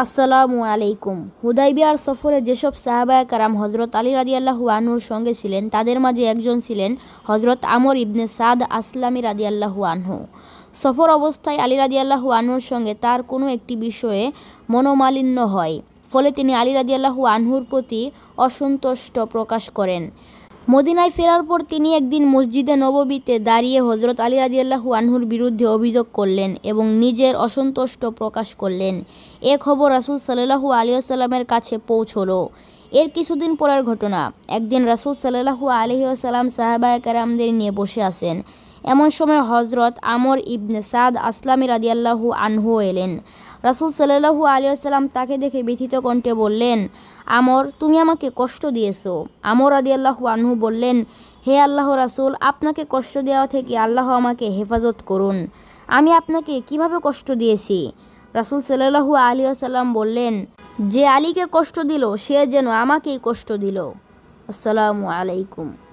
আসসালামু আলাইকুম হুদাইবিয়ার সফরে যেসব সাহাবায় কারাম হজরত আলী রাজি আল্লাহু আনুর সঙ্গে ছিলেন তাদের মাঝে একজন ছিলেন হজরত আমর ইবনে সাদ আসলামী রাজি আল্লাহু আনহু সফর অবস্থায় আলী রাজি আল্লাহু আনহুর সঙ্গে তার কোনো একটি বিষয়ে মনোমালিন্য হয় ফলে তিনি আলী রাজি আল্লাহু আনহুর প্রতি অসন্তুষ্ট প্রকাশ করেন মদিনায় ফেরার পর তিনি একদিন মসজিদে নববীতে দাঁড়িয়ে হজরত আলী রাজিয়াল্লাহু আনহুর বিরুদ্ধে অভিযোগ করলেন এবং নিজের অসন্তুষ্ট প্রকাশ করলেন এ খবর রাসুল সাল্লাহু আসসালামের কাছে পৌঁছল এর কিছুদিন পরের ঘটনা একদিন রাসুল সাল্লাহু আলহিউসাল্লাম সাহাবায় কারামদের নিয়ে বসে আসেন এমন সময় হজরত আমর ইবনে সাদ আসলামী রাজিয়াল্লাহু আনহু এলেন রাসুল সাল্লাহু আলিয়াল্লাম তাকে দেখে ব্যথিত কণ্ঠে বললেন আমর তুমি আমাকে কষ্ট দিয়েছ আমর রাদিয়াল্লাহু আনহু বললেন হে আল্লাহ রাসুল আপনাকে কষ্ট দেওয়া থেকে আল্লাহ আমাকে হেফাজত করুন আমি আপনাকে কিভাবে কষ্ট দিয়েছি রাসুল সাল্লাহু আলিয়াল্লাম বললেন যে আলীকে কষ্ট দিল সে যেন আমাকেই কষ্ট দিল আসসালামু আলাইকুম